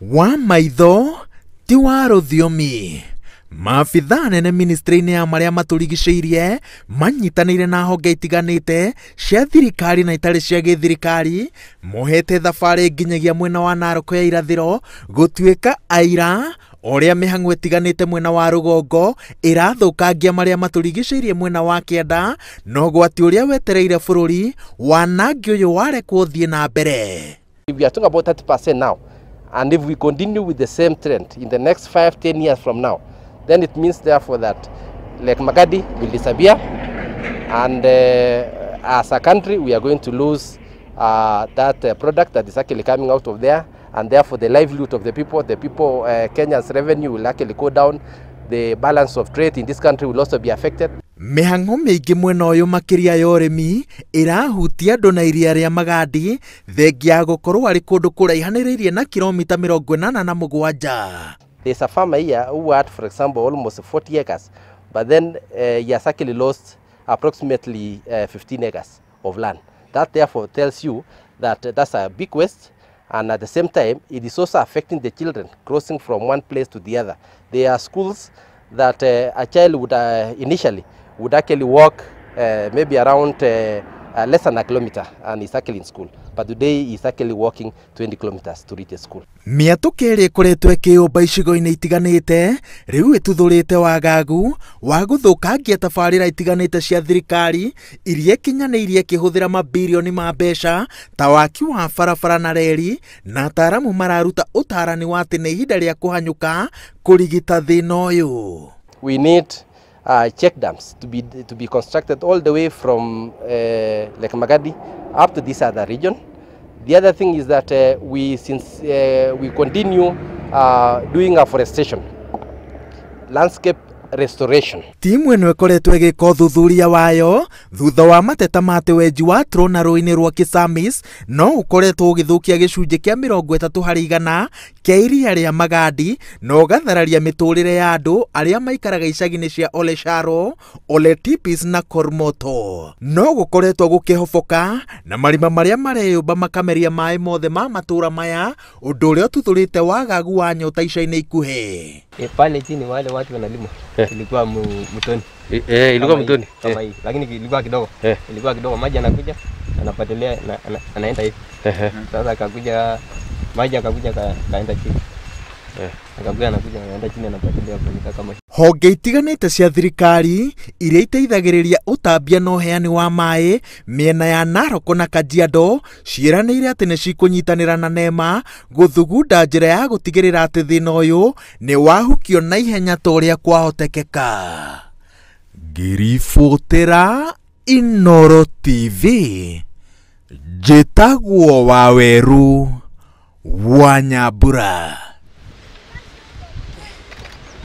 wa maitho ti wa rũthiomi maabitha nene ministry-inĩ ya marĩa matũrigicĩirie manyitanĩire na honge itiganĩte cia thirikari na itarĩ cia gĩthirikari mohete thabarĩ nginyagia mwena wa naroko ya irathĩro gũtuĩka aira ũrĩa mĩhang'o ĩtiganĩte mwena wa rũgongo ĩrathũkangia marĩa matũrigicĩirie mwena wa kĩenda na ũgwati ũrĩa wetereire bũrũri wanangi ũyũ warekwo ũthiĩ na mbere we are talking about 30% now, And if we continue with the same trend in the next five, ten years from now, then it means therefore that Lake Magadi will disappear and uh, as a country we are going to lose uh, that uh, product that is actually coming out of there and therefore the livelihood of the people, the people, uh, Kenya's revenue will actually go down the balance of trade in this country will also be affected mĩhang'o mĩingĩ mwena ũyũ makĩria ya ũrĩmi ĩrahutia andũ na iria rĩa magandi thengia ya gũkorwo arĩ kũndũ kũraihanĩrĩirie na kilomita mĩrongo ĩnana na mũgwanja there's a farmer here who had for example almost 40 acres but then uh, he has actually lost approximately uh, eh, 15 acres of land that therefore tells you that uh, that's a big waste and at the same time it is also affecting the children crossing from one place to the other there are schools that uh, a child would uh, initially would actually walk uh, maybe around uh, uh, less than a kilometer and he's actually in school but today he's actually walking 20 kilometers to reach the school mĩatũka ĩrĩa ĩkoretwo ĩkĩyũmba icigo-inĩ itiganĩte rĩu ĩtuthũrĩte wagagu wa gũthũkangia tabarĩra itiganĩte cia thirikari iria ĩkinyanĩirie ĩkĩhũthĩra mabirioni ma mbeca ta waki wa barabara na reri na ataaramu mararuta ũtaarani wa atĩ nĩ ihinda rĩa kũhanyũka kũrigita thĩna ũyũ we need uh, check dams to be, to be constructed all the way from uh, Lake Magadi up to this other region. The other thing is that uh, we, since uh, we continue uh, doing afforestation, landscape restoration timu ä ĩkoretwo ĩgĩka ũthuthuria wayo thutha wa mateta ma atĩ wenji wa trona rũĩ-inĩ rwa kisamis no ũkoretwo ũgĩthũkia gĩcunjĩ kĩa mĩrongo ĩtatũ harĩ igana kĩa iria rĩa magadi na ũgathararia mĩtũrĩre ya andũ arĩa maikaraga icagi-inĩ cia olesharo oletipis na kormoto no gũkoretwo gũkĩhoboka na marima marĩa mareyũmba makameria maĩ mothe ma matũũra maya ũndũ ũrĩa ũtuthũrĩte wagagu wa nyota ica-inĩ ikuhĩ E, pale chini wale watu wanalima eh. Ilikuwa mtoni e, e, ilikuwa mtoni kama hii eh. Lakini ilikuwa kidogo eh. Ilikuwa kidogo, maji anakuja anapatelea na, ana, anaenda hivi eh. Sasa akakuja maji akakuja ka, kaenda chini eh. Akakuja anakuja anaenda chini anapatelea kunika kama hii honge itiganĩte cia thirikari iria iteithagĩrĩria ũtambia na heani wa maĩ miena ya naroko na kajiado ciĩranĩire atĩ nĩ cikũnyitanĩra na nema gũthugunda njĩra ya gũtigĩrĩra atĩ thĩna ũyũ nĩ wahukio na ihenya ta ũrĩa kwahotekeka ngĩribũtĩra inoro tv njĩtagwo waweru wanyambura